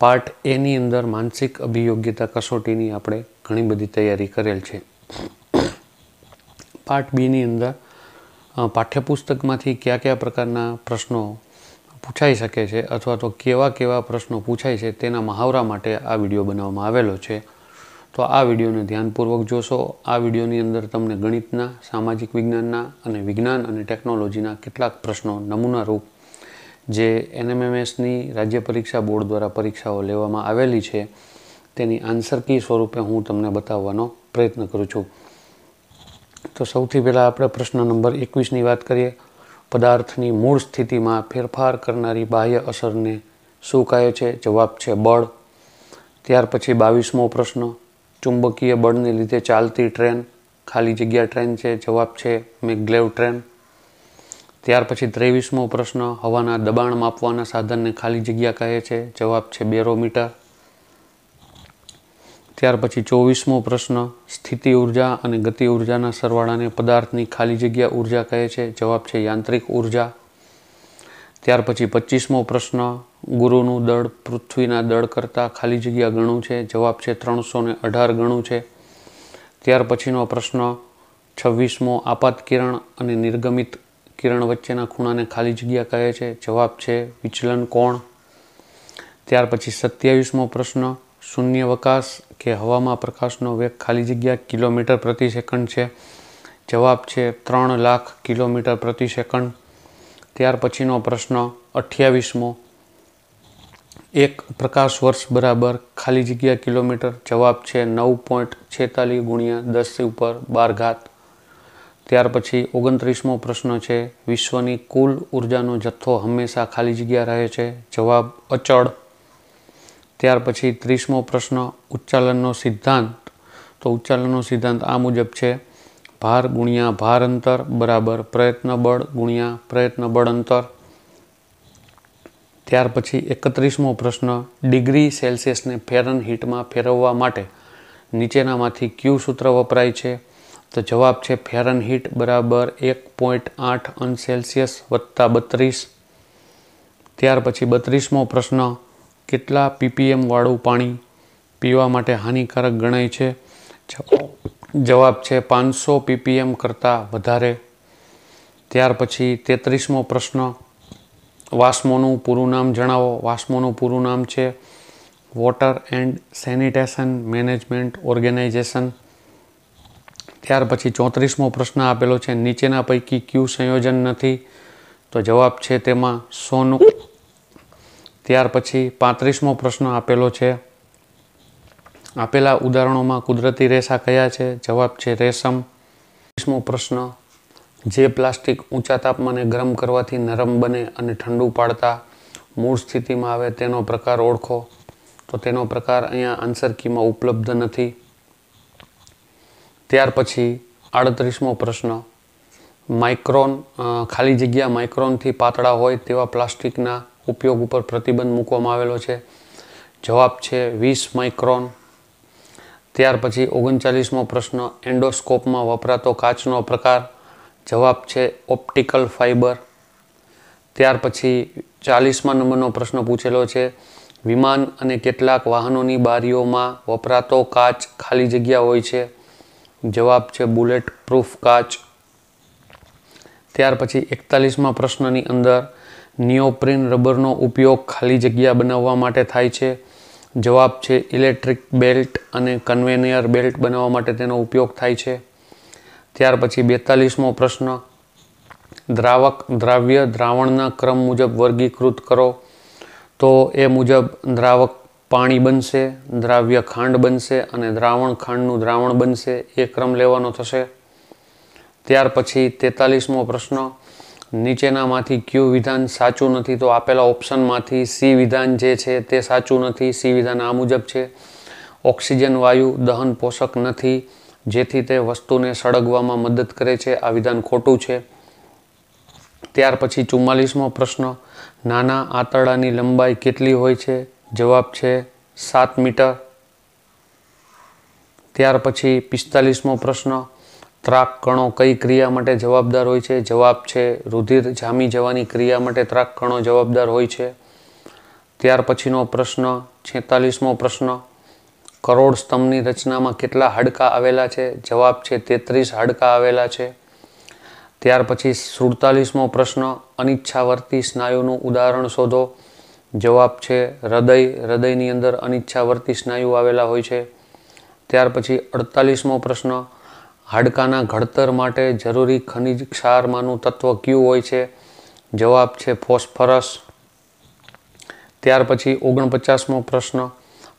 part એની અંદર માનસિક અભિયોગ્યતા કસોટીની આપણે ઘણી બધી તૈયારી કરેલ છે પાર્ટ બીની અંદર પાઠ્યપુસ્તકમાંથી કયા કયા પ્રકારના પ્રશ્નો પૂછાઈ શકે છે અથવા તો કેવા કેવા પ્રશ્નો પૂછાય છે તેના મહાવરા માટે આ વિડીયો બનાવવામાં આવેલો છે તો આ વિડીયોને ધ્યાનપૂર્વક જોશો આ વિડીયોની અંદર તમને ગણિતના સામાજિક વિજ્ઞાનના અને વિજ્ઞાન અને ટેકનોલોજીના કેટલાક પ્રશ્નો નમૂના રૂપ જે એનએમએમએસની રાજ્ય પરીક્ષા બોર્ડ દ્વારા પરીક્ષાઓ લેવામાં આવેલી છે તેની આન્સર કી સ્વરૂપે હું તમને બતાવવાનો પ્રયત્ન કરું છું તો સૌથી પહેલાં આપણે પ્રશ્ન નંબર એકવીસની વાત કરીએ પદાર્થની મૂળ સ્થિતિમાં ફેરફાર કરનારી બાહ્ય અસરને શું કહે છે જવાબ છે બળ ત્યાર પછી બાવીસમો પ્રશ્ન ચુંબકીય બળને લીધે ચાલતી ટ્રેન ખાલી જગ્યા ટ્રેન છે જવાબ છે મેગ્લેવ ટ્રેન ત્યાર પછી ત્રેવીસમો પ્રશ્ન હવાના દબાણ માપવાના સાધનને ખાલી જગ્યા કહે છે જવાબ છે બેરોમીટર ત્યાર પછી ચોવીસમો પ્રશ્ન સ્થિતિ ઉર્જા અને ગતિ ઉર્જાના સરવાળાને પદાર્થની ખાલી જગ્યા ઉર્જા કહે છે જવાબ છે યાંત્રિક ઉર્જા ત્યાર પછી પચીસમો પ્રશ્ન ગુરુનું દળ પૃથ્વીના દળ કરતાં ખાલી જગ્યા ગણું છે જવાબ છે ત્રણસો ને અઢાર ગણું છે ત્યાર પછીનો પ્રશ્ન છવ્વીસમો આપાત કિરણ અને નિર્ગમિત કિરણ વચ્ચેના ખૂણાને ખાલી જગ્યા કહે છે જવાબ છે વિચલન કોણ ત્યાર પછી સત્યાવીસમો પ્રશ્ન શૂન્યવકાશ કે હવામાં પ્રકાશનો વેગ ખાલી જગ્યા કિલોમીટર પ્રતિ સેકન્ડ છે જવાબ છે ત્રણ લાખ કિલોમીટર પ્રતિ સેકન્ડ ત્યાર પછીનો પ્રશ્ન અઠ્યાવીસમો એક પ્રકાશ વર્ષ બરાબર ખાલી જગ્યા કિલોમીટર જવાબ છે નવ પોઈન્ટ છેતાલીસ ગુણ્યા દસ ઉપર બાર ઘાત ત્યાર પછી ઓગણત્રીસમો પ્રશ્ન છે વિશ્વની કુલ ઉર્જાનો જથ્થો હંમેશા ખાલી જગ્યા રહે છે જવાબ અચળ ત્યાર પછી ત્રીસમો પ્રશ્ન ઉચ્ચાલનનો સિદ્ધાંત તો ઉચ્ચાલનનો સિદ્ધાંત આ મુજબ છે ભાર ગુણ્યા ભાર અંતર બરાબર પ્રયત્ન બળ ગુણ્યા પ્રયત્ન બળ અંતર ત્યાર પછી એકત્રીસમો પ્રશ્ન ડિગ્રી સેલ્સિયસને ફેરન હીટમાં ફેરવવા માટે નીચેનામાંથી ક્યુ સૂત્ર વપરાય છે તો જવાબ છે ફેરનહીટ બરાબર એક પોઈન્ટ આઠ અંશ સેલ્સિયસ વત્તા બત્રીસ ત્યાર પછી બત્રીસમો પ્રશ્ન કેટલા પીપીએમવાળું પાણી પીવા માટે હાનિકારક ગણાય છે જવાબ છે પાંચસો પીપીએમ કરતાં વધારે ત્યાર પછી તેત્રીસમો પ્રશ્ન વાસ્મોનું પૂરું નામ જણાવો વાસ્મોનું પૂરું નામ છે water and sanitation management organisation ત્યાર પછી ચોત્રીસમો પ્રશ્ન આપેલો છે નીચેના પૈકી ક્યુ સંયોજન નથી તો જવાબ છે તેમાં સોનું ત્યાર પછી પાંત્રીસમો પ્રશ્ન આપેલો છે આપેલા ઉદાહરણોમાં કુદરતી રેસા કયા છે જવાબ છે રેશમ ત્રીસમો પ્રશ્ન જે પ્લાસ્ટિક ઊંચા તાપમાને ગરમ કરવાથી નરમ બને અને ઠંડુ પાડતા મૂળ સ્થિતિમાં આવે તેનો પ્રકાર ઓળખો તો તેનો પ્રકાર અહીંયા આન્સર કીમાં ઉપલબ્ધ નથી ત્યાર પછી આડત્રીસમો પ્રશ્ન માઇક્રોન ખાલી જગ્યા માઇક્રોનથી પાતળા હોય તેવા પ્લાસ્ટિકના ઉપયોગ ઉપર પ્રતિબંધ મૂકવામાં આવેલો છે જવાબ છે વીસ માઇક્રોન ત્યાર પછી ઓગણચાલીસમો પ્રશ્ન એન્ડોસ્કોપમાં વપરાતો કાચનો પ્રકાર જવાબ છે ઓપ્ટિકલ ફાઇબર ત્યાર પછી ચાલીસમા નંબરનો પ્રશ્ન પૂછેલો છે વિમાન અને કેટલાક વાહનોની બારીઓમાં વપરાતો કાચ ખાલી જગ્યા હોય છે જવાબ છે બુલેટ પ્રૂફ કાચ ત્યાર પછી એકતાલીસમાં પ્રશ્નની અંદર નિયોપ્રિન રબરનો ઉપયોગ ખાલી જગ્યા બનાવવા માટે થાય છે જવાબ છે ઇલેક્ટ્રિક બેલ્ટ અને કન્વેનિયર બેલ્ટ બનાવવા માટે તેનો ઉપયોગ થાય છે ત્યાર પછી બેતાલીસમો પ્રશ્ન દ્રાવક દ્રાવ્ય દ્રાવણના ક્રમ મુજબ વર્ગીકૃત કરો તો એ મુજબ દ્રાવક પાણી બનશે દ્રાવ્ય ખાંડ બનશે અને દ્રાવણ ખાંડનું દ્રાવણ બનશે એ ક્રમ લેવાનો થશે ત્યાર પછી તેતાલીસમો પ્રશ્ન નીચેનામાંથી ક્યુ વિધાન સાચું નથી તો આપેલા ઓપ્શનમાંથી સી વિધાન જે છે તે સાચું નથી સી વિધાન આ મુજબ છે ઓક્સિજન વાયુ દહન પોષક નથી જેથી તે વસ્તુને સળગવામાં મદદ કરે છે આ વિધાન ખોટું છે ત્યાર પછી ચુમ્માલીસમો પ્રશ્ન નાના આંતરડાની લંબાઈ કેટલી હોય છે જવાબ છે સાત મીટર ત્યાર પછી પિસ્તાલીસમો પ્રશ્ન ત્રાક કણો કઈ ક્રિયા માટે જવાબદાર હોય છે જવાબ છે રુધિર જામી જવાની ક્રિયા માટે ત્રાક કણો જવાબદાર હોય છે ત્યાર પછીનો પ્રશ્ન છેતાલીસમો પ્રશ્ન કરોડ સ્તંભની રચનામાં કેટલા હાડકાં આવેલા છે જવાબ છે તેત્રીસ હાડકા આવેલા છે ત્યાર પછી સુડતાલીસમો પ્રશ્ન અનિચ્છાવર્તી સ્નાયુનું ઉદાહરણ શોધો જવાબ છે હૃદય હૃદયની અંદર અનિચ્છાવર્તી સ્નાયુ આવેલા હોય છે ત્યાર પછી અડતાલીસમો પ્રશ્ન હાડકાના ઘડતર માટે જરૂરી ખનિજ ક્ષારમાંનું તત્વ કયું હોય છે જવાબ છે ફોસ્ફરસ ત્યાર પછી ઓગણપચાસમો પ્રશ્ન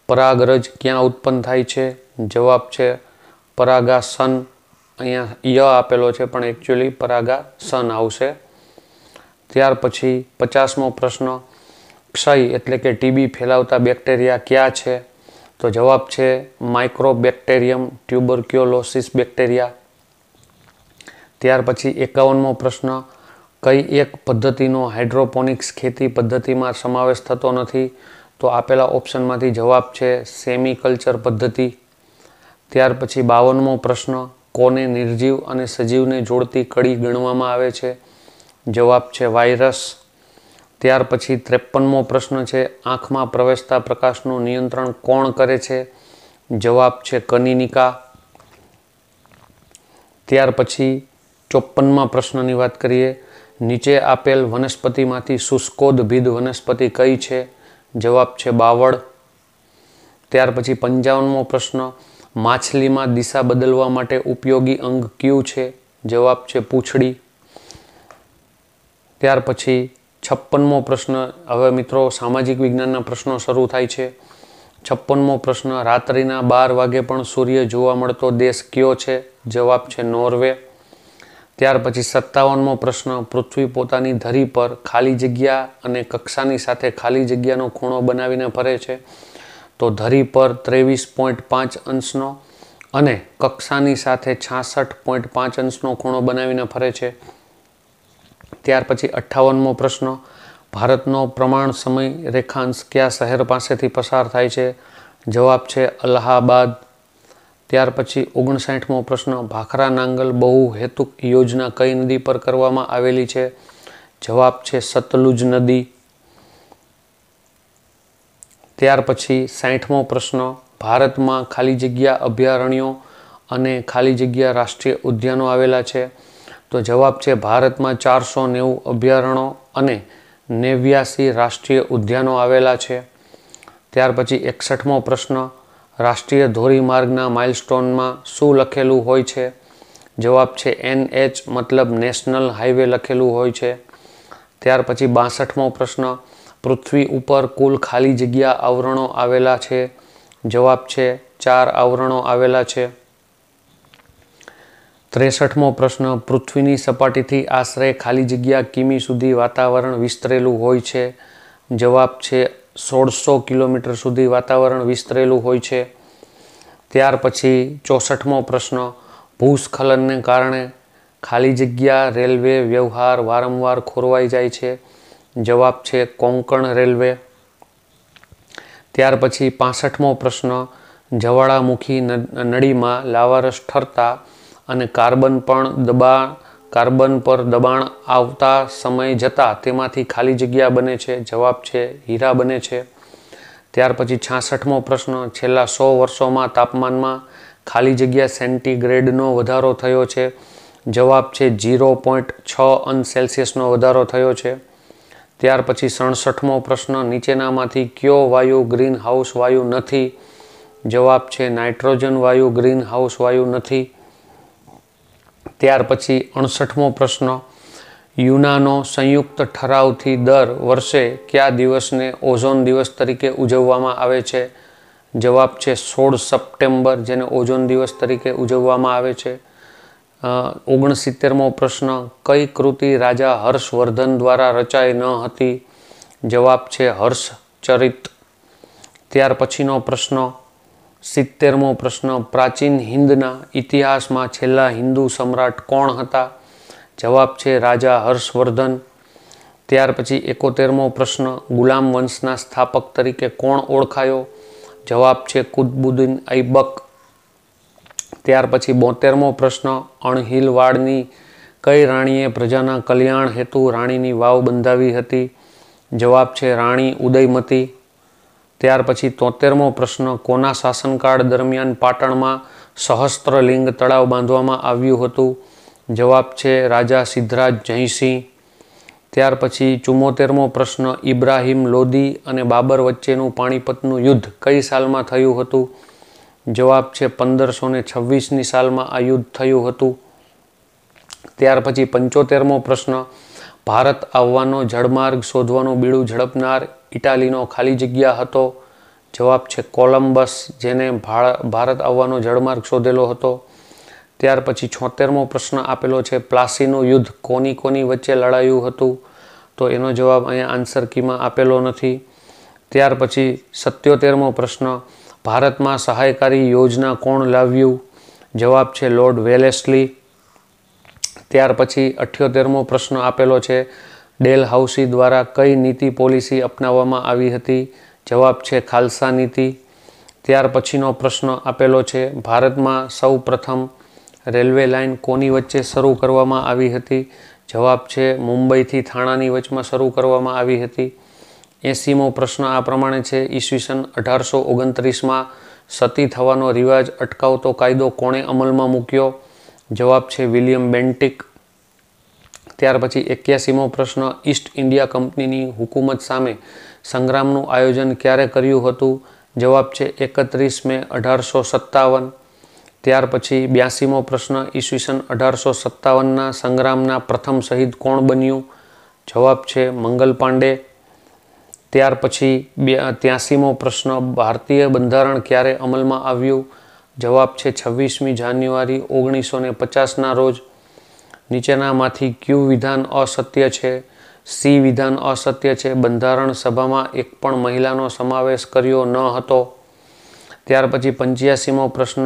પરાગરજ ક્યાં ઉત્પન્ન થાય છે જવાબ છે પરાગાસન અહીંયા ય આપેલો છે પણ એકચ્યુઅલી પરાગાસન આવશે ત્યાર પછી પચાસમો પ્રશ્ન ક્ષય એટલે કે ટીબી ફેલાવતા બેક્ટેરિયા ક્યાં છે તો જવાબ છે માઇક્રોબેક્ટેરિયમ ટ્યુબરક્યોલોસિસ બેક્ટેરિયા ત્યાર પછી એકાવનમો પ્રશ્ન કઈ એક પદ્ધતિનો હાઇડ્રોપોનિક્સ ખેતી પદ્ધતિમાં સમાવેશ થતો નથી તો આપેલા ઓપ્શનમાંથી જવાબ છે સેમિકલ્ચર પદ્ધતિ ત્યાર પછી બાવનમો પ્રશ્ન કોને નિર્જીવ અને સજીવને જોડતી કડી ગણવામાં આવે છે જવાબ છે વાયરસ ત્યાર પછી ત્રેપનમો પ્રશ્ન છે આંખમાં પ્રવેશતા પ્રકાશનું નિયંત્રણ કોણ કરે છે જવાબ છે કનિનિકા ત્યાર પછી ચોપનમાં પ્રશ્નની વાત કરીએ નીચે આપેલ વનસ્પતિમાંથી શુષ્કોદભીદ વનસ્પતિ કઈ છે જવાબ છે બાવળ ત્યાર પછી પંચાવનમો પ્રશ્ન માછલીમાં દિશા બદલવા માટે ઉપયોગી અંગ કયું છે જવાબ છે પૂંછડી ત્યાર પછી છપ્પનમો પ્રશ્ન હવે મિત્રો સામાજિક વિજ્ઞાનના પ્રશ્નો શરૂ થાય છે છપ્પનમો પ્રશ્ન રાત્રિના બાર વાગે પણ સૂર્ય જોવા મળતો દેશ કયો છે જવાબ છે નોર્વે ત્યાર પછી સત્તાવનમો પ્રશ્ન પૃથ્વી પોતાની ધરી પર ખાલી જગ્યા અને કક્ષાની સાથે ખાલી જગ્યાનો ખૂણો બનાવીને ફરે છે તો ધરી પર ત્રેવીસ પોઈન્ટ પાંચ અંશનો અને કક્ષાની સાથે છાસઠ પોઈન્ટ પાંચ અંશનો ખૂણો બનાવીને ફરે છે ત્યાર પછી અઠ્ઠાવનમો પ્રશ્ન ભારતનો પ્રમાણ સમય રેખાંશ કયા શહેર પાસેથી પસાર થાય છે જવાબ છે અલ્હાબાદ ત્યાર પછી ઓગણસાઠમો પ્રશ્ન ભાખરા નાંગલ બહુ હેતુક યોજના કઈ નદી પર કરવામાં આવેલી છે જવાબ છે સતલુજ નદી ત્યાર પછી સાઠમો પ્રશ્ન ભારતમાં ખાલી જગ્યા અભયારણ્યો અને ખાલી જગ્યા રાષ્ટ્રીય ઉદ્યાનો આવેલા છે તો જવાબ છે ભારતમાં ચારસો નેવું અભયારણો અને નેવ્યાસી રાષ્ટ્રીય ઉદ્યાનો આવેલા છે ત્યાર પછી એકસઠમો પ્રશ્ન રાષ્ટ્રીય ધોરીમાર્ગના માઇલસ્ટોનમાં શું લખેલું હોય છે જવાબ છે એનએચ મતલબ નેશનલ હાઈવે લખેલું હોય છે ત્યાર પછી બાસઠમો પ્રશ્ન પૃથ્વી ઉપર કુલ ખાલી જગ્યા આવરણો આવેલા છે જવાબ છે ચાર આવરણો આવેલા છે ત્રેસઠમો પ્રશ્ન પૃથ્વીની સપાટીથી આશરે ખાલી જગ્યા કિમી સુધી વાતાવરણ વિસ્તરેલું હોય છે જવાબ છે સોળસો કિલોમીટર સુધી વાતાવરણ વિસ્તરેલું હોય છે ત્યાર પછી ચોસઠમો પ્રશ્ન ભૂસ્ખલનને કારણે ખાલી જગ્યા રેલવે વ્યવહાર વારંવાર ખોરવાઈ જાય છે જવાબ છે કોંકણ રેલવે ત્યાર પછી પાસઠમો પ્રશ્ન જવાળામુખી નળીમાં લાવારસ ઠરતા અને કાર્બન પણ દબાણ કાર્બન પર દબાણ આવતા સમય જતાં તેમાંથી ખાલી જગ્યા બને છે જવાબ છે હીરા બને છે ત્યાર પછી છાસઠમો પ્રશ્ન છેલ્લા સો વર્ષોમાં તાપમાનમાં ખાલી જગ્યા સેન્ટીગ્રેડનો વધારો થયો છે જવાબ છે ઝીરો પોઈન્ટ છ અંશ સેલ્સિયસનો વધારો થયો છે ત્યાર પછી સડસઠમો પ્રશ્ન નીચેનામાંથી કયો વાયુ ગ્રીન હાઉસ વાયુ નથી જવાબ છે નાઇટ્રોજન વાયુ ગ્રીન હાઉસ વાયુ નથી ત્યાર પછી અણસઠમો પ્રશ્ન યુનાનો સંયુક્ત ઠરાવથી દર વર્ષે કયા દિવસને ઓઝોન દિવસ તરીકે ઉજવવામાં આવે છે જવાબ છે સોળ સપ્ટેમ્બર જેને ઓઝોન દિવસ તરીકે ઉજવવામાં આવે છે ઓગણસિત્તેરમો પ્રશ્ન કઈ કૃતિ રાજા હર્ષવર્ધન દ્વારા રચાઈ ન હતી જવાબ છે હર્ષચરિત ત્યાર પછીનો પ્રશ્ન સિત્તેરમો પ્રશ્ન પ્રાચીન હિન્દના ઇતિહાસમાં છેલ્લા હિન્દુ સમ્રાટ કોણ હતા જવાબ છે રાજા હર્ષવર્ધન ત્યાર પછી એકોતેરમો પ્રશ્ન ગુલામ વંશના સ્થાપક તરીકે કોણ ઓળખાયો જવાબ છે કુતબુદ્દીન ઐબક ત્યાર પછી બોતેરમો પ્રશ્ન અણહિલવાડની કઈ રાણીએ પ્રજાના કલ્યાણ હેતુ રાણીની વાવ બંધાવી હતી જવાબ છે રાણી ઉદયમતી ત્યાર પછી તોતેરમો પ્રશ્ન કોના શાસનકાળ દરમિયાન પાટણમાં સહસ્ત્રલિંગ તળાવ બાંધવામાં આવ્યું હતું જવાબ છે રાજા સિદ્ધરાજ જયસિંહ ત્યાર પછી ચુમ્મોતેરમો પ્રશ્ન ઇબ્રાહિમ લોદી અને બાબર વચ્ચેનું પાણીપતનું યુદ્ધ કઈ સાલમાં થયું હતું જવાબ છે પંદરસો ને છવ્વીસની સાલમાં આ યુદ્ધ થયું હતું ત્યાર પછી પંચોતેરમો પ્રશ્ન ભારત આવવાનો જળમાર્ગ શોધવાનું બીડું ઝડપનાર ઇટાલીનો ખાલી જગ્યા હતો જવાબ છે કોલમ્બસ જેને ભારત આવવાનો જળમાર્ગ શોધેલો હતો ત્યાર પછી છોતેરમો પ્રશ્ન આપેલો છે પ્લાસીનું યુદ્ધ કોની કોની વચ્ચે લડાયું હતું તો એનો જવાબ અહીંયા આન્સર કીમાં આપેલો નથી ત્યાર પછી સત્યોતેરમો પ્રશ્ન ભારતમાં સહાયકારી યોજના કોણ લાવ્યું જવાબ છે લોર્ડ વેલેસલી ત્યાર પછી અઠ્યોતેરમો પ્રશ્ન આપેલો છે ડેલ હાઉસી દ્વારા કઈ નીતિ પોલિસી અપનાવવામાં આવી હતી જવાબ છે ખાલસા નીતિ ત્યાર પછીનો પ્રશ્ન આપેલો છે ભારતમાં સૌ પ્રથમ રેલવે લાઇન કોની વચ્ચે શરૂ કરવામાં આવી હતી જવાબ છે મુંબઈથી થાણાની વચમાં શરૂ કરવામાં આવી હતી એસીમો પ્રશ્ન આ પ્રમાણે છે ઈસવીસન અઢારસો ઓગણત્રીસમાં સતી થવાનો રિવાજ અટકાવતો કાયદો કોણે અમલમાં મૂક્યો જવાબ છે વિલિયમ બેન્ટિક ત્યાર પછી એક્યાસીમો પ્રશ્ન ઈસ્ટ ઇન્ડિયા કંપનીની હુકુમત સામે સંગ્રામનું આયોજન ક્યારે કર્યું હતું જવાબ છે એકત્રીસ મે અઢારસો સત્તાવન ત્યાર પછી બ્યાસીમો પ્રશ્ન ઈસવીસન અઢારસો સત્તાવનના સંગ્રામના પ્રથમ શહીદ કોણ બન્યું જવાબ છે મંગલ પાંડે ત્યાર પછી ત્યાસીમો પ્રશ્ન ભારતીય બંધારણ ક્યારે અમલમાં આવ્યું જવાબ છે છવ્વીસમી જાન્યુઆરી ઓગણીસો ને પચાસના રોજ નીચેનામાંથી ક્યુ વિધાન અસત્ય છે સી વિધાન અસત્ય છે બંધારણ સભામાં એક પણ મહિલાનો સમાવેશ કર્યો ન હતો ત્યાર પછી પંચ્યાસીમો પ્રશ્ન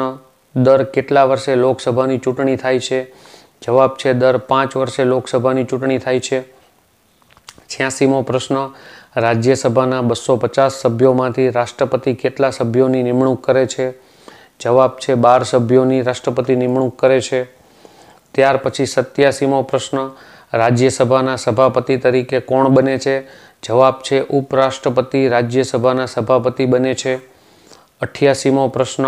દર કેટલા વર્ષે લોકસભાની ચૂંટણી થાય છે જવાબ છે દર પાંચ વર્ષે લોકસભાની ચૂંટણી થાય છે છ્યાસીમો પ્રશ્ન રાજ્યસભાના બસો પચાસ સભ્યોમાંથી રાષ્ટ્રપતિ કેટલા સભ્યોની નિમણૂક કરે છે જવાબ છે બાર સભ્યોની રાષ્ટ્રપતિ નિમણૂક કરે છે ત્યાર પછી સત્યાસીમો પ્રશ્ન રાજ્યસભાના સભાપતિ તરીકે કોણ બને છે જવાબ છે ઉપરાષ્ટ્રપતિ રાજ્યસભાના સભાપતિ બને છે અઠ્યાસીમો પ્રશ્ન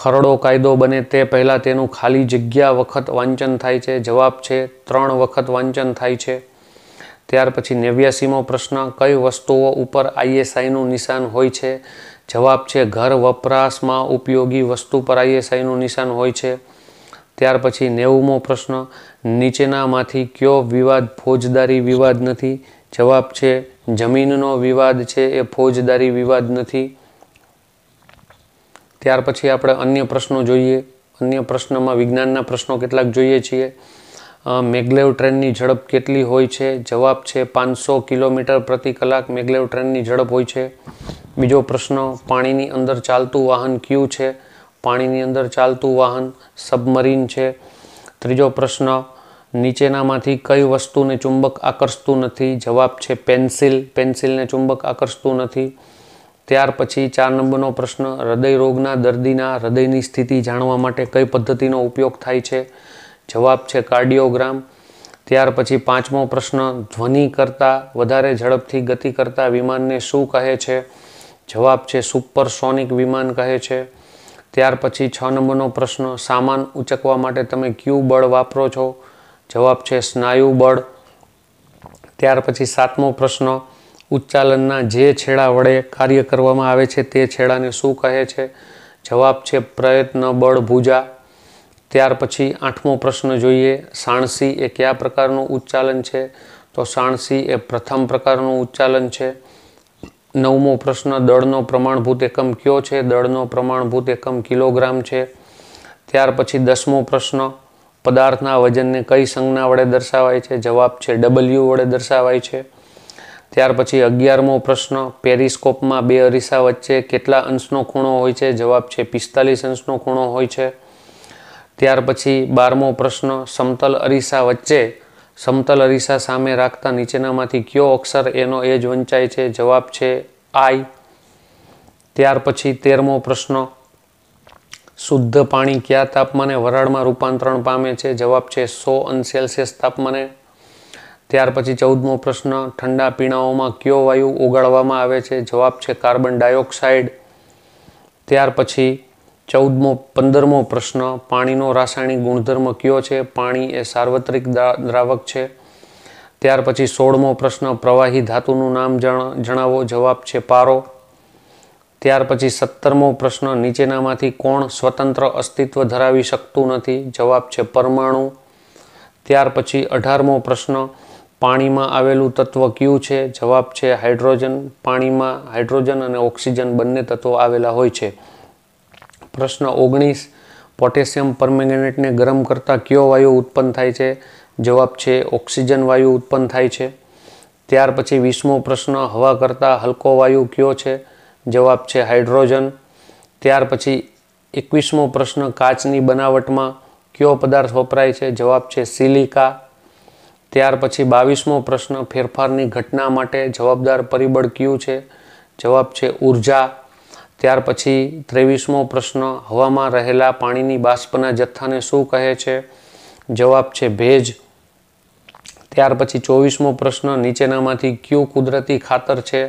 ખરડો કાયદો બને તે પહેલાં તેનું ખાલી જગ્યા વખત વાંચન થાય છે જવાબ છે ત્રણ વખત વાંચન થાય છે ત્યાર પછી નેવ્યાસીમો પ્રશ્ન કઈ વસ્તુઓ ઉપર આઈએસઆઈનું નિશાન હોય છે જવાબ છે ઘર વપરાશમાં ઉપયોગી વસ્તુ પર આઈએસઆઈનું નિશાન હોય છે ત્યાર પછી નેવુંમો પ્રશ્ન નીચેનામાંથી કયો વિવાદ ફોજદારી વિવાદ નથી જવાબ છે જમીનનો વિવાદ છે એ ફોજદારી વિવાદ નથી ત્યાર પછી આપણે અન્ય પ્રશ્નો જોઈએ અન્ય પ્રશ્નમાં વિજ્ઞાનના પ્રશ્નો કેટલાક જોઈએ છીએ મેગ્લેવ ટ્રેનની ઝડપ કેટલી હોય છે જવાબ છે પાંચસો કિલોમીટર પ્રતિ કલાક મેગ્લેવ ટ્રેનની ઝડપ હોય છે બીજો પ્રશ્ન પાણીની અંદર ચાલતું વાહન કયું છે પાણીની અંદર ચાલતું વાહન સબમરીન છે ત્રીજો પ્રશ્ન નીચેનામાંથી કઈ વસ્તુને ચુંબક આકર્ષતું નથી જવાબ છે પેન્સિલ પેન્સિલને ચુંબક આકર્ષતું નથી ત્યાર પછી ચાર નંબરનો પ્રશ્ન હૃદય રોગના દર્દીના હૃદયની સ્થિતિ જાણવા માટે કઈ પદ્ધતિનો ઉપયોગ થાય છે જવાબ છે કાર્ડિયોગ્રામ ત્યાર પછી પાંચમો પ્રશ્ન ધ્વનિ કરતાં વધારે ઝડપથી ગતિ કરતા વિમાનને શું કહે છે જવાબ છે સુપરસોનિક વિમાન કહે છે ત્યાર પછી છ નંબરનો પ્રશ્ન સામાન ઉચકવા માટે તમે ક્યુ બળ વાપરો છો જવાબ છે સ્નાયુ બળ ત્યાર પછી સાતમો પ્રશ્ન ઉચ્ચાલનના જે છેડા વડે કાર્ય કરવામાં આવે છે તે છેડાને શું કહે છે જવાબ છે પ્રયત્ન બળ ભૂજા ત્યાર પછી આઠમો પ્રશ્ન જોઈએ સાણસી એ કયા પ્રકારનું ઉચ્ચાલન છે તો સાણસી એ પ્રથમ પ્રકારનું ઉચ્ચાલન છે નવમો પ્રશ્ન દળનો પ્રમાણભૂત એકમ કયો છે દળનો પ્રમાણભૂત એકમ કિલોગ્રામ છે ત્યાર પછી દસમો પ્રશ્ન પદાર્થના વજનને કઈ સંજ્ઞા વડે દર્શાવાય છે જવાબ છે ડબલ્યુ વડે દર્શાવાય છે ત્યાર પછી અગિયારમો પ્રશ્ન પેરિસ્કોપમાં બે અરીસા વચ્ચે કેટલા અંશનો ખૂણો હોય છે જવાબ છે પિસ્તાલીસ અંશનો ખૂણો હોય છે ત્યાર પછી બારમો પ્રશ્ન સમતલ અરીસા વચ્ચે સમતલ અરીસા સામે રાખતા નીચેનામાંથી કયો અક્ષર એનો એ જ વંચાય છે જવાબ છે આઈ ત્યાર પછી તેરમો પ્રશ્ન શુદ્ધ પાણી કયા તાપમાને વરાળમાં રૂપાંતરણ પામે છે જવાબ છે સો અંશ સેલ્સિયસ તાપમાને ત્યાર પછી ચૌદમો પ્રશ્ન ઠંડા પીણાઓમાં કયો વાયુ ઉગાડવામાં આવે છે જવાબ છે કાર્બન ડાયોક્સાઇડ ત્યાર પછી ચૌદમો પંદરમો પ્રશ્ન પાણીનો રાસાયણિક ગુણધર્મ કયો છે પાણી એ સાર્વત્રિક દ્રાવક છે ત્યાર પછી સોળમો પ્રશ્ન પ્રવાહી ધાતુનું નામ જણાવો જવાબ છે પારો ત્યાર પછી સત્તરમો પ્રશ્ન નીચેનામાંથી કોણ સ્વતંત્ર અસ્તિત્વ ધરાવી શકતું નથી જવાબ છે પરમાણુ ત્યાર પછી અઢારમો પ્રશ્ન પાણીમાં આવેલું તત્વ કયું છે જવાબ છે હાઇડ્રોજન પાણીમાં હાઇડ્રોજન અને ઓક્સિજન બંને તત્વો આવેલા હોય છે પ્રશ્ન ઓગણીસ પોટેશિયમ પરમેંગેનેટને ગરમ કરતાં કયો વાયુ ઉત્પન્ન થાય છે જવાબ છે ઓક્સિજન વાયુ ઉત્પન્ન થાય છે ત્યાર પછી વીસમો પ્રશ્ન હવા કરતાં હલકો વાયુ કયો છે જવાબ છે હાઇડ્રોજન ત્યાર પછી એકવીસમો પ્રશ્ન કાચની બનાવટમાં કયો પદાર્થ વપરાય છે જવાબ છે સિલિકા ત્યાર પછી બાવીસમો પ્રશ્ન ફેરફારની ઘટના માટે જવાબદાર પરિબળ કયું છે જવાબ છે ઉર્જા ત્યાર પછી ત્રેવીસમો પ્રશ્ન હવામાં રહેલા પાણીની બાષ્પના જથ્થાને શું કહે છે જવાબ છે ભેજ ત્યાર પછી ચોવીસમો પ્રશ્ન નીચેનામાંથી કયું કુદરતી ખાતર છે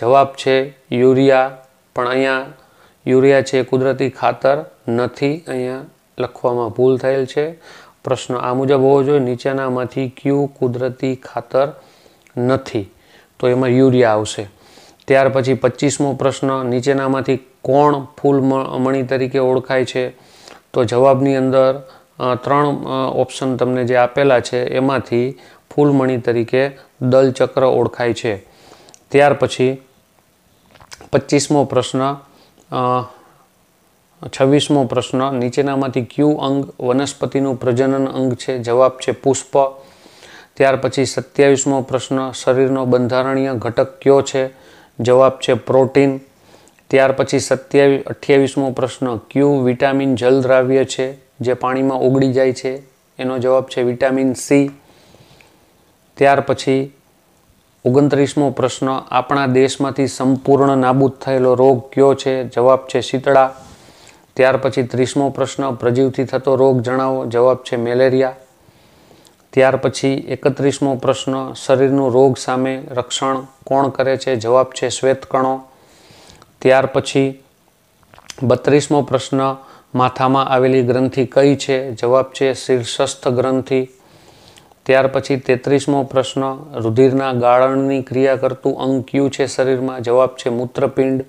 જવાબ છે યુરિયા પણ અહીંયા યુરિયા છે કુદરતી ખાતર નથી અહીંયા લખવામાં ભૂલ થયેલ છે પ્રશ્ન આ મુજબ હોવો જોઈએ નીચેનામાંથી કયું કુદરતી ખાતર નથી તો એમાં યુરિયા આવશે ત્યાર પછી પચીસમો પ્રશ્ન નીચેનામાંથી કોણ ફૂલ મણી તરીકે ઓળખાય છે તો જવાબની અંદર ત્રણ ઓપ્શન તમને જે આપેલા છે એમાંથી ફૂલમણી તરીકે દલચક્ર ઓળખાય છે ત્યાર પછી પચીસમો પ્રશ્ન છવ્વીસમો પ્રશ્ન નીચેનામાંથી ક્યુ અંગ વનસ્પતિનું પ્રજનન અંગ છે જવાબ છે પુષ્પ ત્યાર પછી સત્યાવીસમો પ્રશ્ન શરીરનો બંધારણીય ઘટક કયો છે જવાબ છે પ્રોટીન ત્યાર પછી સત્યાવીસ અઠ્યાવીસમો પ્રશ્ન ક્યુ વિટામિન જલદ્રાવ્ય છે જે પાણીમાં ઓગળી જાય છે એનો જવાબ છે વિટામિન સી ત્યાર પછી ઓગણત્રીસમો પ્રશ્ન આપણા દેશમાંથી સંપૂર્ણ નાબૂદ થયેલો રોગ કયો છે જવાબ છે શીતળા ત્યાર પછી ત્રીસમો પ્રશ્ન પ્રજીવથી થતો રોગ જણાવો જવાબ છે મેલેરિયા ત્યાર પછી એકત્રીસમો પ્રશ્ન શરીરનું રોગ સામે રક્ષણ કોણ કરે છે જવાબ છે શ્વેતકણો ત્યાર પછી બત્રીસમો પ્રશ્ન માથામાં આવેલી ગ્રંથિ કઈ છે જવાબ છે શીર્ષસ્થ ગ્રંથિ ત્યાર પછી તેત્રીસમો પ્રશ્ન રુધિરના ગાળણની ક્રિયા કરતું અંગ કયું છે શરીરમાં જવાબ છે મૂત્રપિંડ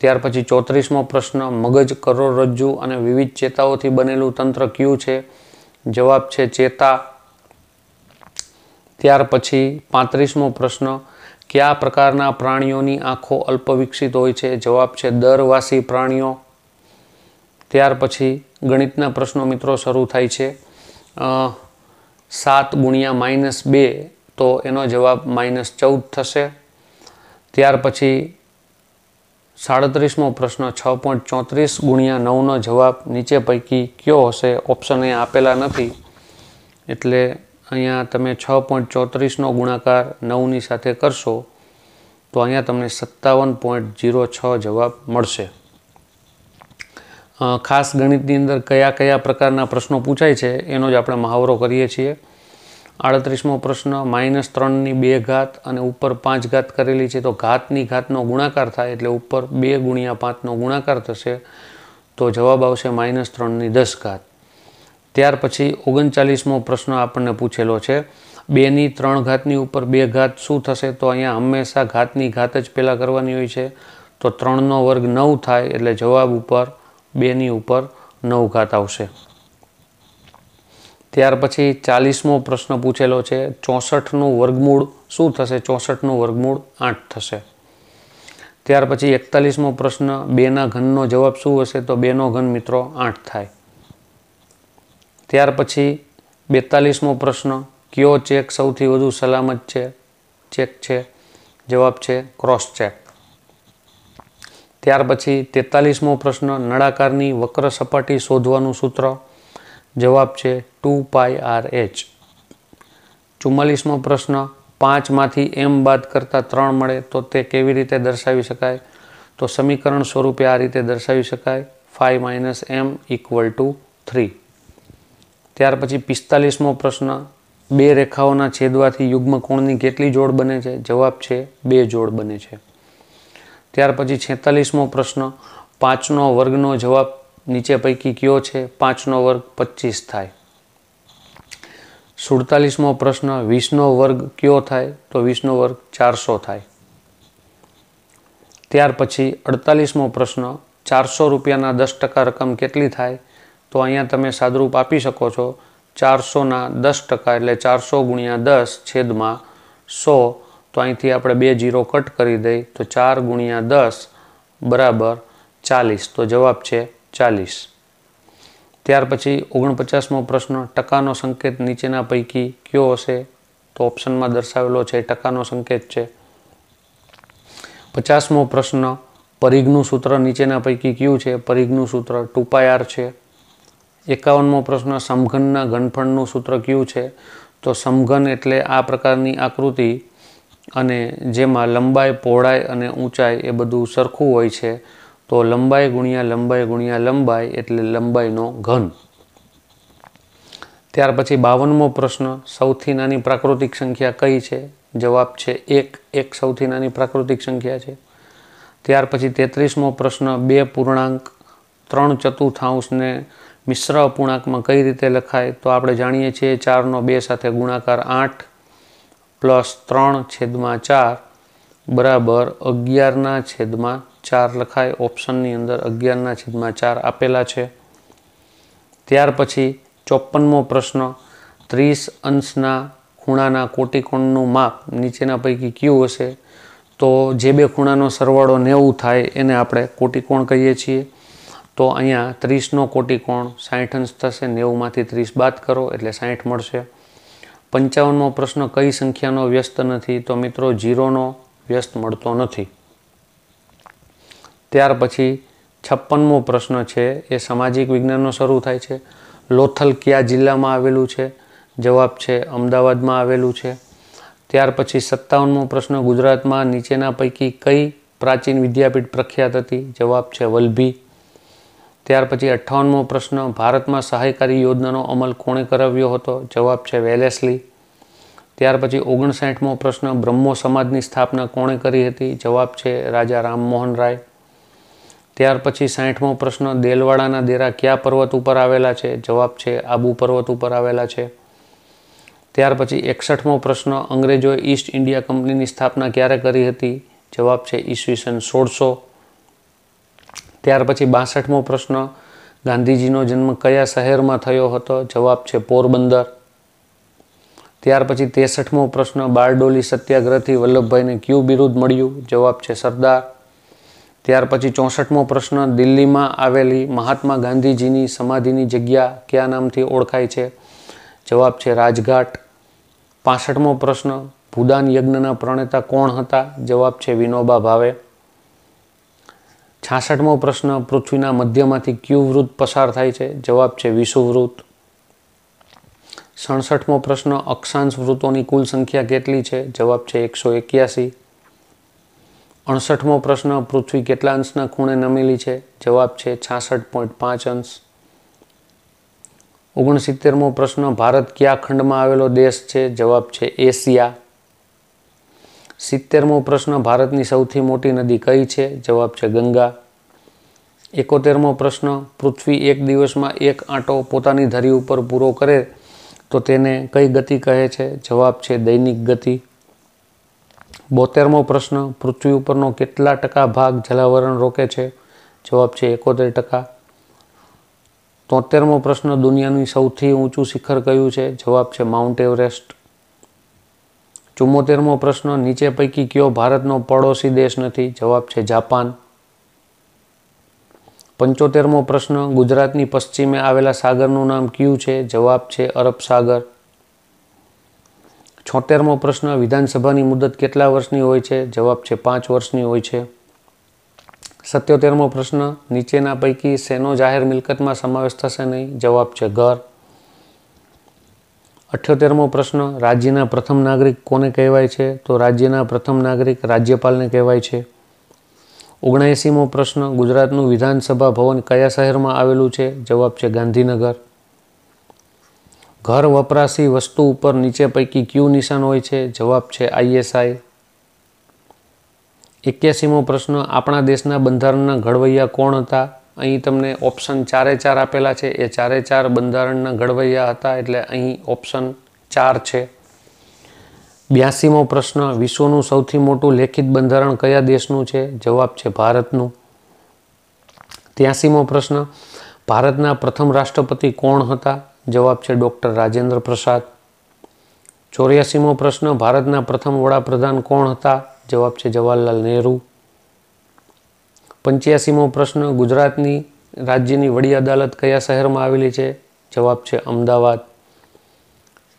ત્યાર પછી ચોત્રીસમો પ્રશ્ન મગજ કરોડરજ્જુ અને વિવિધ ચેતાઓથી બનેલું તંત્ર કયું છે જવાબ છે ચેતા ત્યાર પછી પાંત્રીસમો પ્રશ્ન કયા પ્રકારના પ્રાણીઓની આંખો અલ્પવિકસિત હોય છે જવાબ છે દરવાસી પ્રાણીઓ ત્યાર પછી ગણિતના પ્રશ્નો મિત્રો શરૂ થાય છે સાત ગુણ્યા માઇનસ બે તો એનો જવાબ માઇનસ ચૌદ થશે ત્યાર પછી સાડત્રીસમો પ્રશ્ન છ પોઈન્ટ ચોત્રીસ ગુણ્યા નવનો જવાબ નીચે પૈકી કયો હશે ઓપ્શન એ આપેલા નથી એટલે અહીંયા તમે છ પોઈન્ટ ચોત્રીસનો ગુણાકાર નવની સાથે કરશો તો અહીંયા તમને સત્તાવન પોઈન્ટ જીરો છ જવાબ મળશે ખાસ ગણિતની અંદર કયા કયા પ્રકારના પ્રશ્નો પૂછાય છે એનો જ આપણે મહાવરો કરીએ છીએ આડત્રીસમો પ્રશ્ન માઇનસ ત્રણની બે ઘાત અને ઉપર પાંચ ઘાત કરેલી છે તો ઘાતની ઘાતનો ગુણાકાર થાય એટલે ઉપર બે ગુણ્યા પાંચનો ગુણાકાર થશે તો જવાબ આવશે માઇનસ ત્રણની દસ ઘાત ત્યાર પછી ઓગણચાલીસમો પ્રશ્ન આપણને પૂછેલો છે બેની ત્રણ ઘાતની ઉપર બે ઘાત શું થશે તો અહીંયા હંમેશા ઘાતની ઘાત જ પહેલાં કરવાની હોય છે તો ત્રણનો વર્ગ નવ થાય એટલે જવાબ ઉપર બેની ઉપર નવ ઘાત આવશે ત્યાર પછી ચાલીસમો પ્રશ્ન પૂછેલો છે ચોસઠનું વર્ગમૂળ શું થશે ચોસઠનું વર્ગમૂળ આઠ થશે ત્યાર પછી એકતાલીસમો પ્રશ્ન બેના ઘનનો જવાબ શું હશે તો બેનો ઘન મિત્રો આઠ થાય ત્યાર પછી બેતાલીસમો પ્રશ્ન કયો ચેક સૌથી વધુ સલામત છે ચેક છે જવાબ છે ક્રોસ ચેક ત્યાર પછી તેતાલીસમો પ્રશ્ન નળાકારની વક્ર સપાટી શોધવાનું સૂત્ર જવાબ છે ટુ પાય આર એચ ચુમ્માલીસમો પ્રશ્ન પાંચમાંથી એમ બાદ કરતાં ત્રણ મળે તો તે કેવી રીતે દર્શાવી શકાય તો સમીકરણ સ્વરૂપે આ રીતે દર્શાવી શકાય five minus M equal to three ત્યાર પછી પિસ્તાલીસમો પ્રશ્ન બે રેખાઓના છેદવાથી યુગ્મ કોણની કેટલી જોડ બને છે જવાબ છે બે જોડ બને છે ત્યાર પછી છેતાલીસમો પ્રશ્ન પાંચનો વર્ગનો જવાબ નીચે પૈકી કયો છે પાંચનો વર્ગ પચીસ થાય સુડતાલીસમો પ્રશ્ન વીસનો વર્ગ કયો થાય તો વીસનો વર્ગ ચારસો થાય ત્યાર પછી અડતાલીસમો પ્રશ્ન ચારસો રૂપિયાના દસ ટકા રકમ કેટલી થાય તો અહીંયા તમે સાદરૂપ આપી શકો છો ચારસોના દસ ટકા એટલે ચારસો ગુણ્યા દસ છેદમાં સો તો અહીંથી આપણે બે જીરો કટ કરી દઈ તો ચાર ગુણ્યા દસ બરાબર ચાલીસ તો જવાબ છે ચાલીસ ત્યાર પછી ઓગણપચાસમો પ્રશ્ન ટકાનો સંકેત નીચેના પૈકી કયો હશે તો ઓપ્શનમાં દર્શાવેલો છે ટકાનો સંકેત છે પચાસમો પ્રશ્ન પરિઘનું સૂત્ર નીચેના પૈકી કયું છે પરિઘનું સૂત્ર ટુપાયાર છે એકાવનમો પ્રશ્ન સમઘનના ઘનફળનું સૂત્ર કયું છે તો સમઘન એટલે આ પ્રકારની આકૃતિ અને જેમાં લંબાઈ પહોળાઈ અને ઊંચાઈ એ બધું સરખું હોય છે તો લંબાઈ ગુણ્યા લંબાઈ ગુણ્યા લંબાઈ એટલે લંબાઈનો ઘન ત્યાર પછી બાવનમો પ્રશ્ન સૌથી નાની પ્રાકૃતિક સંખ્યા કઈ છે જવાબ છે એક એક સૌથી નાની પ્રાકૃતિક સંખ્યા છે ત્યાર પછી તેત્રીસમો પ્રશ્ન બે પૂર્ણાંક ત્રણ ચતુર્થાંશને મિશ્ર અપૂર્ણાંકમાં કઈ રીતે લખાય તો આપણે જાણીએ છીએ ચારનો બે સાથે ગુણાકાર આઠ પ્લસ ત્રણ છેદમાં ચાર બરાબર અગિયારના છેદમાં ચાર લખાય ઓપ્શનની અંદર અગિયારના છેદમાં ચાર આપેલા છે ત્યાર પછી ચોપનમો પ્રશ્ન ત્રીસ અંશના ખૂણાના કોટિકોણનું માપ નીચેના પૈકી કયું હશે તો જે બે ખૂણાનો સરવાળો નેવું થાય એને આપણે કોટિકોણ કહીએ છીએ તો અહીંયા ત્રીસનો કોટિકોણ સાઠ અંશ થશે નેવુંમાંથી ત્રીસ બાદ કરો એટલે સાઠ મળશે પંચાવનમો પ્રશ્ન કઈ સંખ્યાનો વ્યસ્ત નથી તો મિત્રો જીરોનો વ્યસ્ત મળતો નથી ત્યાર પછી છપ્પનમો પ્રશ્ન છે એ સામાજિક વિજ્ઞાનનો શરૂ થાય છે લોથલ કયા જિલ્લામાં આવેલું છે જવાબ છે અમદાવાદમાં આવેલું છે ત્યાર પછી સત્તાવનમો પ્રશ્ન ગુજરાતમાં નીચેના પૈકી કઈ પ્રાચીન વિદ્યાપીઠ પ્રખ્યાત હતી જવાબ છે વલભી ત્યાર પછી અઠ્ઠાવનમો પ્રશ્ન ભારતમાં સહાયકારી યોજનાનો અમલ કોણે કરાવ્યો હતો જવાબ છે વેલેસલી ત્યાર પછી ઓગણસાઠમો પ્રશ્ન બ્રહ્મો સમાજની સ્થાપના કોણે કરી હતી જવાબ છે રાજા રામમોહન રાય ત્યાર પછી સાઠમો પ્રશ્ન દેલવાડાના દેરા કયા પર્વત ઉપર આવેલા છે જવાબ છે આબુ પર્વત ઉપર આવેલા છે ત્યાર પછી એકસઠમો પ્રશ્ન અંગ્રેજોએ ઈસ્ટ ઇન્ડિયા કંપનીની સ્થાપના ક્યારે કરી હતી જવાબ છે ઈસવીસન સોળસો ત્યાર પછી બાસઠમો પ્રશ્ન ગાંધીજીનો જન્મ કયા શહેરમાં થયો હતો જવાબ છે પોરબંદર ત્યાર પછી તેસઠમો પ્રશ્ન બારડોલી સત્યાગ્રહથી વલ્લભભાઈને ક્યુ બિરુદ મળ્યું જવાબ છે સરદાર ત્યાર પછી ચોસઠમો પ્રશ્ન દિલ્હીમાં આવેલી મહાત્મા ગાંધીજીની સમાધિની જગ્યા કયા નામથી ઓળખાય છે જવાબ છે રાજઘાટ પાસઠમો પ્રશ્ન ભૂદાન યજ્ઞના પ્રણેતા કોણ હતા જવાબ છે વિનોબા ભાવે છાસઠમો પ્રશ્ન પૃથ્વીના મધ્યમાંથી ક્યુ વૃત્ત પસાર થાય છે જવાબ છે વિષુવૃત સડસઠમો પ્રશ્ન અક્ષાંશ વૃત્તોની કુલ સંખ્યા કેટલી છે જવાબ છે એકસો એક્યાસી અડસઠમો પ્રશ્ન પૃથ્વી કેટલા અંશના ખૂણે નમેલી છે જવાબ છે છાસઠ પોઈન્ટ પાંચ અંશ ઓગણસિત્તેરમો પ્રશ્ન ભારત કયા ખંડમાં આવેલો દેશ છે જવાબ છે એશિયા સિત્તેરમો પ્રશ્ન ભારતની સૌથી મોટી નદી કઈ છે જવાબ છે ગંગા એકોતેરમો પ્રશ્ન પૃથ્વી એક દિવસમાં એક આંટો પોતાની ધરી ઉપર પૂરો કરે તો તેને કઈ ગતિ કહે છે જવાબ છે દૈનિક ગતિ બોતેરમો પ્રશ્ન પૃથ્વી ઉપરનો કેટલા ટકા ભાગ જલાવરણ રોકે છે જવાબ છે એકોતેર ટકા તોતેરમો પ્રશ્ન દુનિયાની સૌથી ઊંચું શિખર કયું છે જવાબ છે માઉન્ટ એવરેસ્ટ ચુંમોતેરમો પ્રશ્ન નીચે પૈકી કયો ભારતનો પડોશી દેશ નથી જવાબ છે જાપાન પંચોતેરમો પ્રશ્ન ગુજરાતની પશ્ચિમે આવેલા સાગરનું નામ કયું છે જવાબ છે અરબ સાગર છોતેરમો પ્રશ્ન વિધાનસભાની મુદત કેટલા વર્ષની હોય છે જવાબ છે પાંચ વર્ષની હોય છે સત્યોતેરમો પ્રશ્ન નીચેના પૈકી શેનો જાહેર મિલકતમાં સમાવેશ થશે નહીં જવાબ છે ઘર અઠ્યોતેરમો પ્રશ્ન રાજ્યના પ્રથમ નાગરિક કોને કહેવાય છે તો રાજ્યના પ્રથમ નાગરિક રાજ્યપાલને કહેવાય છે ઓગણએંસીમો પ્રશ્ન ગુજરાતનું વિધાનસભા ભવન કયા શહેરમાં આવેલું છે જવાબ છે ગાંધીનગર ઘર વપરાશી વસ્તુ ઉપર નીચે પૈકી ક્યુ નિશાન હોય છે જવાબ છે આઈએસઆઈ એક્યાસીમો પ્રશ્ન આપણા દેશના બંધારણના ઘડવૈયા કોણ હતા અહીં તમને ઓપ્શન ચારે ચાર આપેલા છે એ ચારે ચાર બંધારણના ઘડવૈયા હતા એટલે અહીં ઓપ્શન ચાર છે બ્યાસીમો પ્રશ્ન વિશ્વનું સૌથી મોટું લેખિત બંધારણ કયા દેશનું છે જવાબ છે ભારતનું ત્યાસીમો પ્રશ્ન ભારતના પ્રથમ રાષ્ટ્રપતિ કોણ હતા જવાબ છે ડૉક્ટર રાજેન્દ્ર પ્રસાદ ચોર્યાસીમો પ્રશ્ન ભારતના પ્રથમ વડાપ્રધાન કોણ હતા જવાબ છે જવાહરલાલ નહેરુ પંચ્યાસીમો પ્રશ્ન ગુજરાતની રાજ્યની વડી અદાલત કયા શહેરમાં આવેલી છે જવાબ છે અમદાવાદ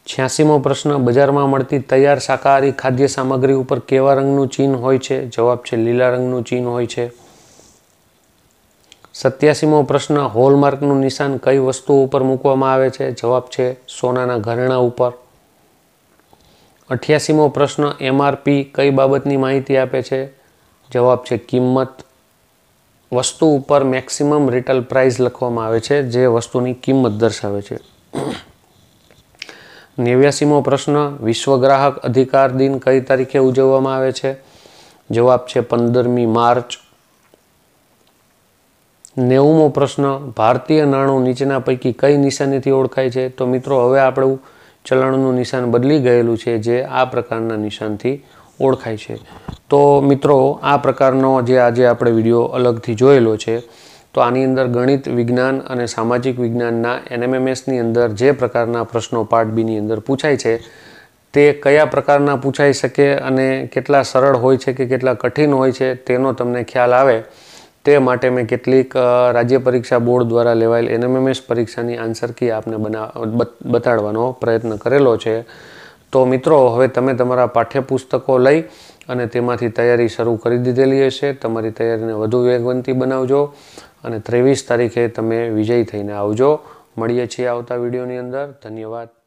છ્યાસીમો પ્રશ્ન બજારમાં મળતી તૈયાર શાકાહારી ખાદ્ય સામગ્રી ઉપર કેવા રંગનું ચિહ્ન હોય છે જવાબ છે લીલા રંગનું ચિહ્ન હોય છે સત્યાસીમો પ્રશ્ન હોલમાર્કનું નિશાન કઈ વસ્તુ ઉપર મૂકવામાં આવે છે જવાબ છે સોનાના ઘરેણા ઉપર અઠ્યાસીમો પ્રશ્ન એમઆરપી કઈ બાબતની માહિતી આપે છે જવાબ છે કિંમત વસ્તુ ઉપર મેક્સિમમ રિટેલ પ્રાઇસ લખવામાં આવે છે જે વસ્તુની કિંમત દર્શાવે છે નેવ્યાસીમો પ્રશ્ન વિશ્વ ગ્રાહક અધિકાર દિન કઈ તારીખે ઉજવવામાં આવે છે જવાબ છે પંદરમી માર્ચ નેવુંમો પ્રશ્ન ભારતીય નાણું નીચેના પૈકી કઈ નિશાનીથી ઓળખાય છે તો મિત્રો હવે આપણું ચલણનું નિશાન બદલી ગયેલું છે જે આ પ્રકારના નિશાનથી ઓળખાય છે તો મિત્રો આ પ્રકારનો જે આજે આપણે વિડીયો અલગથી જોયેલો છે તો આની અંદર ગણિત વિજ્ઞાન અને સામાજિક વિજ્ઞાનના એનએમએમએસની અંદર જે પ્રકારના પ્રશ્નો પાર્ટ બીની અંદર પૂછાય છે તે કયા પ્રકારના પૂછાઈ શકે અને કેટલા સરળ હોય છે કે કેટલા કઠિન હોય છે તેનો તમને ખ્યાલ આવે તે માટે મેં કેટલીક રાજ્ય પરીક્ષા બોર્ડ દ્વારા લેવાયેલ એનએમએમએસ પરીક્ષાની આન્સર કી આપને બના બતાડવાનો પ્રયત્ન કરેલો છે તો મિત્રો હવે તમે તમારા પાઠ્યપુસ્તકો લઈ અને તેમાંથી તૈયારી શરૂ કરી દીધેલી હશે તમારી તૈયારીને વધુ વેગવંતી બનાવજો અને ત્રેવીસ તારીખે તમે વિજય થઈને આવજો મળીએ છીએ આવતા વિડીયોની અંદર ધન્યવાદ